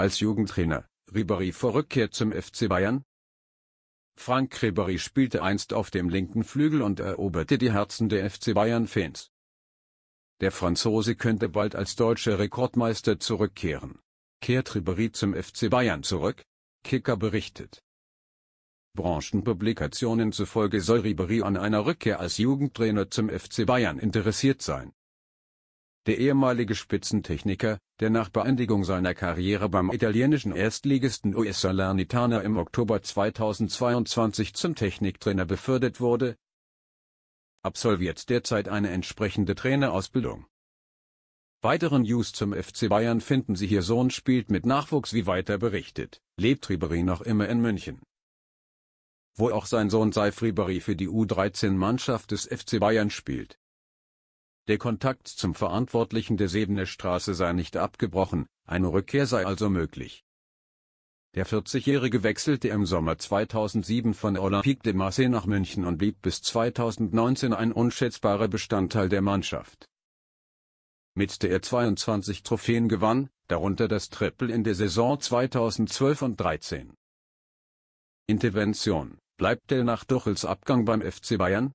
Als Jugendtrainer, Ribéry vor Rückkehr zum FC Bayern? Frank Ribéry spielte einst auf dem linken Flügel und eroberte die Herzen der FC Bayern-Fans. Der Franzose könnte bald als deutscher Rekordmeister zurückkehren. Kehrt Ribéry zum FC Bayern zurück? Kicker berichtet. Branchenpublikationen zufolge soll Ribéry an einer Rückkehr als Jugendtrainer zum FC Bayern interessiert sein der ehemalige Spitzentechniker, der nach Beendigung seiner Karriere beim italienischen Erstligisten US Salernitana im Oktober 2022 zum Techniktrainer befördert wurde, absolviert derzeit eine entsprechende Trainerausbildung. Weitere News zum FC Bayern finden Sie hier Sohn spielt mit Nachwuchs wie weiter berichtet, lebt Ribery noch immer in München. Wo auch sein Sohn Seif Ribery für die U13-Mannschaft des FC Bayern spielt, der Kontakt zum Verantwortlichen der Sebener Straße sei nicht abgebrochen, eine Rückkehr sei also möglich. Der 40-Jährige wechselte im Sommer 2007 von Olympique de Marseille nach München und blieb bis 2019 ein unschätzbarer Bestandteil der Mannschaft. Mit der er 22 Trophäen gewann, darunter das Triple in der Saison 2012 und 13. Intervention Bleibt er nach Duchels Abgang beim FC Bayern?